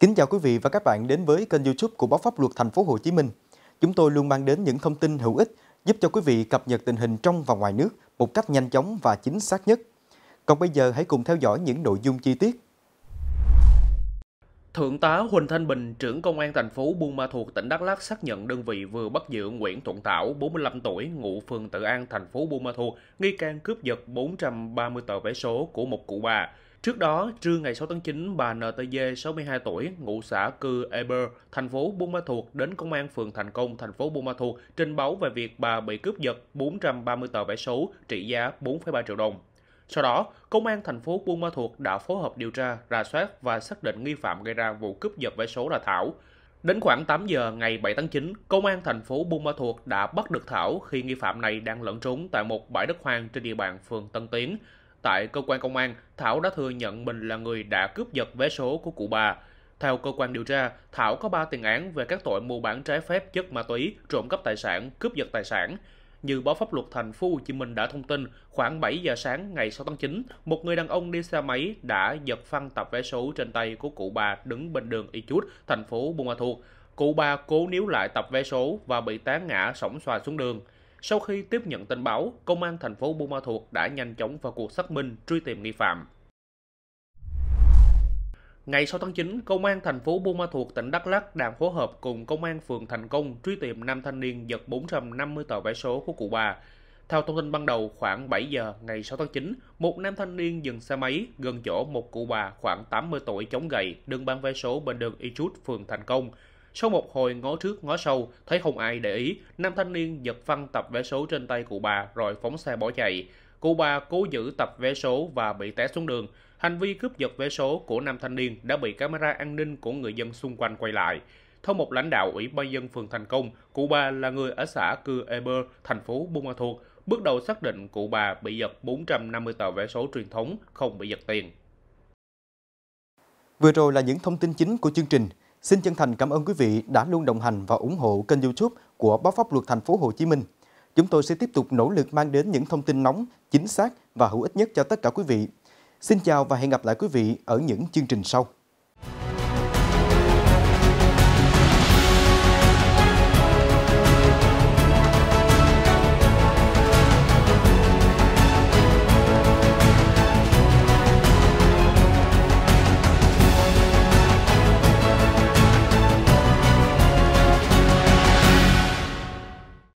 Kính chào quý vị và các bạn đến với kênh YouTube của báo pháp luật Thành phố Hồ Chí Minh. Chúng tôi luôn mang đến những thông tin hữu ích giúp cho quý vị cập nhật tình hình trong và ngoài nước một cách nhanh chóng và chính xác nhất. Còn bây giờ hãy cùng theo dõi những nội dung chi tiết. Thượng tá Huỳnh Thanh Bình, trưởng công an thành phố Buôn Ma Thuột, tỉnh Đắk Lắk xác nhận đơn vị vừa bắt giữ Nguyễn Thuận Thảo, 45 tuổi, ngụ phường Tự An, thành phố Buôn Ma Thuột, nghi can cướp giật 430 tờ vé số của một cụ bà. Trước đó, trưa ngày 6 tháng 9, bà NTG 62 tuổi, ngụ xã Cư Eber, thành phố Buôn Ma Thuột đến công an phường Thành Công, thành phố Buôn Ma Thuột trình báo về việc bà bị cướp giật 430 tờ vé số trị giá 4,3 triệu đồng. Sau đó, công an thành phố Buôn Ma Thuột đã phối hợp điều tra, rà soát và xác định nghi phạm gây ra vụ cướp giật vé số là Thảo. Đến khoảng 8 giờ ngày 7 tháng 9, công an thành phố Buôn Ma Thuột đã bắt được Thảo khi nghi phạm này đang lẫn trốn tại một bãi đất hoang trên địa bàn phường Tân Tiến. Tại cơ quan công an, Thảo đã thừa nhận mình là người đã cướp giật vé số của cụ bà. Theo cơ quan điều tra, Thảo có 3 tiền án về các tội mua bán trái phép chất ma túy, trộm cắp tài sản, cướp giật tài sản. Như báo pháp luật thành phố Hồ Chí Minh đã thông tin, khoảng 7 giờ sáng ngày 6 tháng 9, một người đàn ông đi xe máy đã giật phăng tập vé số trên tay của cụ bà đứng bên đường Y Chút, thành phố Buôn Ma Thuột. Cụ bà cố níu lại tập vé số và bị té ngã sổng xoài xuống đường. Sau khi tiếp nhận tin báo, công an thành phố Buôn Ma Thuột đã nhanh chóng vào cuộc xác minh truy tìm nghi phạm. Ngày 6 tháng 9, công an thành phố Buôn Ma Thuột, tỉnh Đắk Lắk đang phối hợp cùng công an phường Thành Công truy tìm nam thanh niên giật 450 tờ vé số của cụ bà. Theo thông tin ban đầu, khoảng 7 giờ ngày 6 tháng 9, một nam thanh niên dừng xe máy gần chỗ một cụ bà khoảng 80 tuổi chống gậy, đường bán vé số bên đường Y Chút, phường Thành Công, sau một hồi ngó trước ngó sau, thấy không ai để ý, nam thanh niên giật phăng tập vé số trên tay cụ bà rồi phóng xe bỏ chạy. Cụ bà cố giữ tập vé số và bị té xuống đường. Hành vi cướp giật vé số của nam thanh niên đã bị camera an ninh của người dân xung quanh quay lại. Theo một lãnh đạo Ủy ban dân phường Thành Công, cụ bà là người ở xã Cư Eber, thành phố Buôn Ma Thuột. Bước đầu xác định cụ bà bị giật 450 tờ vé số truyền thống, không bị giật tiền. Vừa rồi là những thông tin chính của chương trình. Xin chân thành cảm ơn quý vị đã luôn đồng hành và ủng hộ kênh YouTube của Báo Pháp Luật Thành phố Hồ Chí Minh. Chúng tôi sẽ tiếp tục nỗ lực mang đến những thông tin nóng, chính xác và hữu ích nhất cho tất cả quý vị. Xin chào và hẹn gặp lại quý vị ở những chương trình sau.